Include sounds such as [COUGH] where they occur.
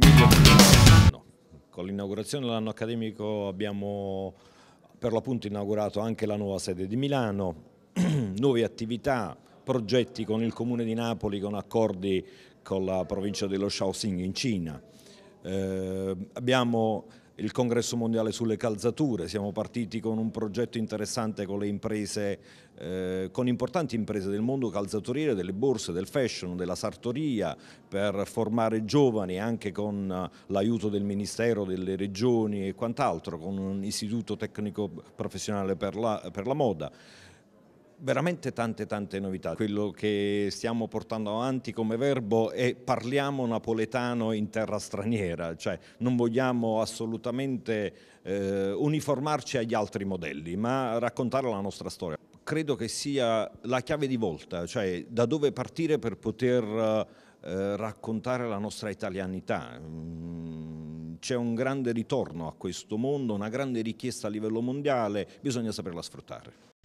No. Con l'inaugurazione dell'anno accademico abbiamo per l'appunto inaugurato anche la nuova sede di Milano, [CLEARS THROAT] nuove attività, progetti con il Comune di Napoli, con accordi con la provincia dello Shaoxing in Cina. Eh, abbiamo il congresso mondiale sulle calzature, siamo partiti con un progetto interessante con le imprese, eh, con importanti imprese del mondo calzaturiere, delle borse, del fashion, della sartoria, per formare giovani anche con eh, l'aiuto del Ministero, delle regioni e quant'altro, con un istituto tecnico professionale per la, per la moda veramente tante tante novità. Quello che stiamo portando avanti come verbo è parliamo napoletano in terra straniera, cioè non vogliamo assolutamente eh, uniformarci agli altri modelli, ma raccontare la nostra storia. Credo che sia la chiave di volta, cioè da dove partire per poter eh, raccontare la nostra italianità. Mm, c'è un grande ritorno a questo mondo, una grande richiesta a livello mondiale, bisogna saperla sfruttare.